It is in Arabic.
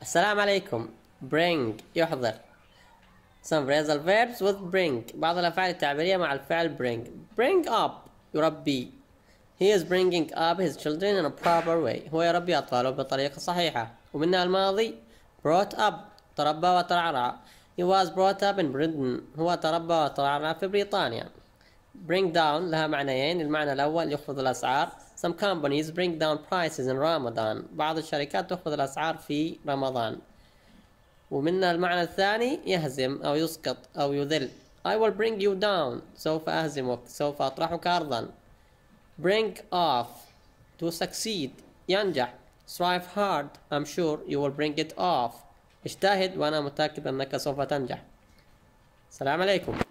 السلام عليكم bring يحضر some phrasal verbs with bring بعض الأفعال التعبيرية مع الفعل bring bring up يربي He is bringing up his children in a proper way هو يربي أطفاله بطريقة صحيحة ومنها الماضي brought up تربى وترعرع He was brought up in Britain هو تربى وترعرع في بريطانيا bring down لها معنيين المعنى الأول يخفض الأسعار some companies bring down prices in Ramadan بعض الشركات تخفض الأسعار في رمضان ومنها المعنى الثاني يهزم أو يسقط أو يذل I will bring you down سوف أهزمك سوف أطرحك أرضا bring off to succeed ينجح strive hard I'm sure you will bring it off اجتهد وأنا متأكد أنك سوف تنجح السلام عليكم